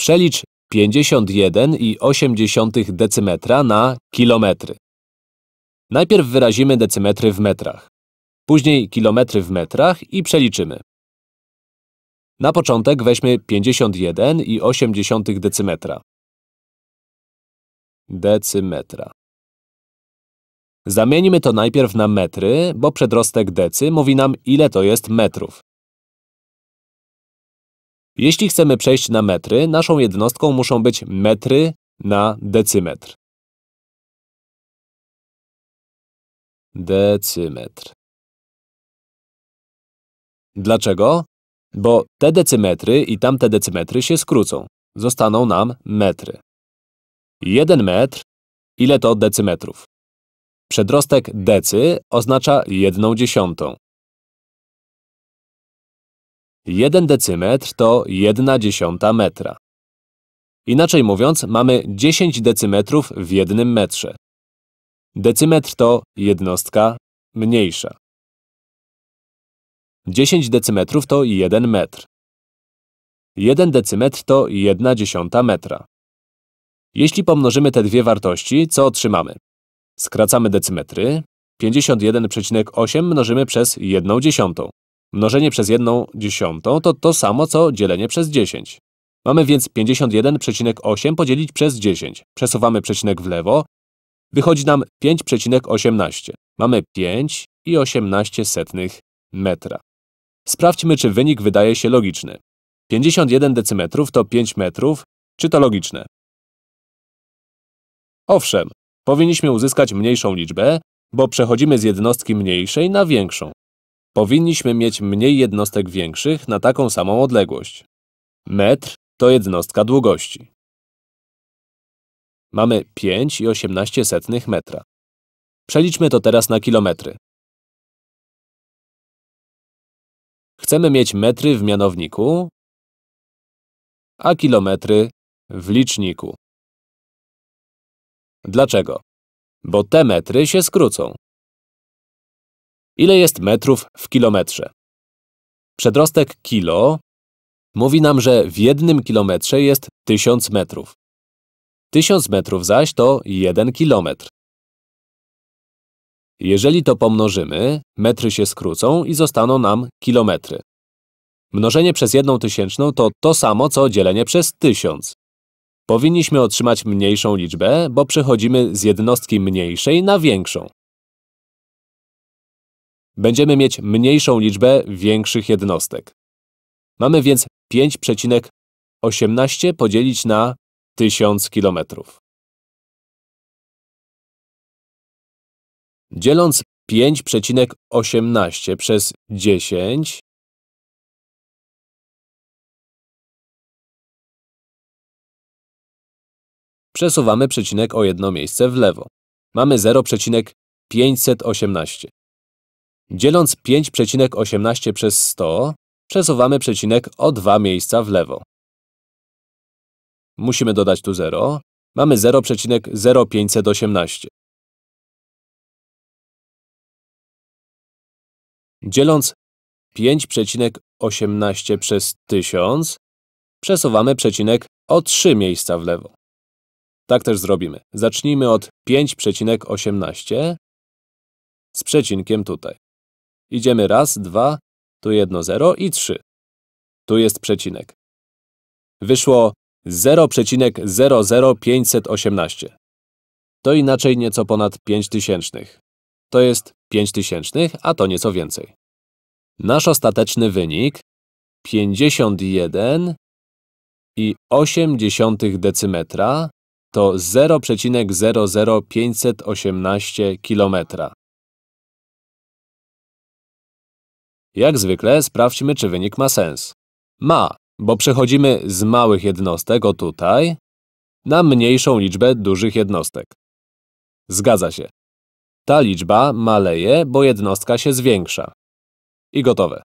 Przelicz 51,8 decymetra na kilometry. Najpierw wyrazimy decymetry w metrach, później kilometry w metrach i przeliczymy. Na początek weźmy 51,8 decymetra. Decymetra. Zamienimy to najpierw na metry, bo przedrostek decy mówi nam, ile to jest metrów. Jeśli chcemy przejść na metry, naszą jednostką muszą być metry na decymetr. Decymetr. Dlaczego? Bo te decymetry i tamte decymetry się skrócą. Zostaną nam metry. Jeden metr, ile to decymetrów? Przedrostek decy oznacza jedną dziesiątą. 1 decymetr to 1 dziesiąta metra. Inaczej mówiąc, mamy 10 decymetrów w jednym metrze. Decymetr to jednostka mniejsza. 10 decymetrów to 1 metr. 1 decymetr to 1 dziesiąta metra. Jeśli pomnożymy te dwie wartości, co otrzymamy? Skracamy decymetry. 51,8 mnożymy przez 1 dziesiątą. Mnożenie przez jedną dziesiątą to to samo, co dzielenie przez 10. Mamy więc 51,8 podzielić przez 10. Przesuwamy przecinek w lewo. Wychodzi nam 5,18. Mamy 5,18 i setnych metra. Sprawdźmy, czy wynik wydaje się logiczny. 51 decymetrów to 5 metrów. Czy to logiczne? Owszem, powinniśmy uzyskać mniejszą liczbę, bo przechodzimy z jednostki mniejszej na większą. Powinniśmy mieć mniej jednostek większych na taką samą odległość. Metr to jednostka długości. Mamy 5,18 metra. Przeliczmy to teraz na kilometry. Chcemy mieć metry w mianowniku, a kilometry w liczniku. Dlaczego? Bo te metry się skrócą. Ile jest metrów w kilometrze? Przedrostek kilo mówi nam, że w jednym kilometrze jest 1000 metrów. 1000 metrów zaś to 1 kilometr. Jeżeli to pomnożymy, metry się skrócą i zostaną nam kilometry. Mnożenie przez jedną tysięczną to to samo, co dzielenie przez tysiąc. Powinniśmy otrzymać mniejszą liczbę, bo przechodzimy z jednostki mniejszej na większą. Będziemy mieć mniejszą liczbę większych jednostek. Mamy więc 5,18 podzielić na 1000 km. Dzieląc 5,18 przez 10 przesuwamy przecinek o jedno miejsce w lewo. Mamy 0,518. Dzieląc 5,18 przez 100, przesuwamy przecinek o 2 miejsca w lewo. Musimy dodać tu 0. Mamy 0,0518. Dzieląc 5,18 przez 1000, przesuwamy przecinek o 3 miejsca w lewo. Tak też zrobimy. Zacznijmy od 5,18 z przecinkiem tutaj. Idziemy raz, dwa, tu jedno zero i trzy. Tu jest przecinek. Wyszło 0,00518. To inaczej nieco ponad 5000. To jest 5000, a to nieco więcej. Nasz ostateczny wynik 51 i 0,8 decymetra to 0,00518 kilometra. Jak zwykle sprawdźmy, czy wynik ma sens. Ma, bo przechodzimy z małych jednostek, o tutaj, na mniejszą liczbę dużych jednostek. Zgadza się. Ta liczba maleje, bo jednostka się zwiększa. I gotowe.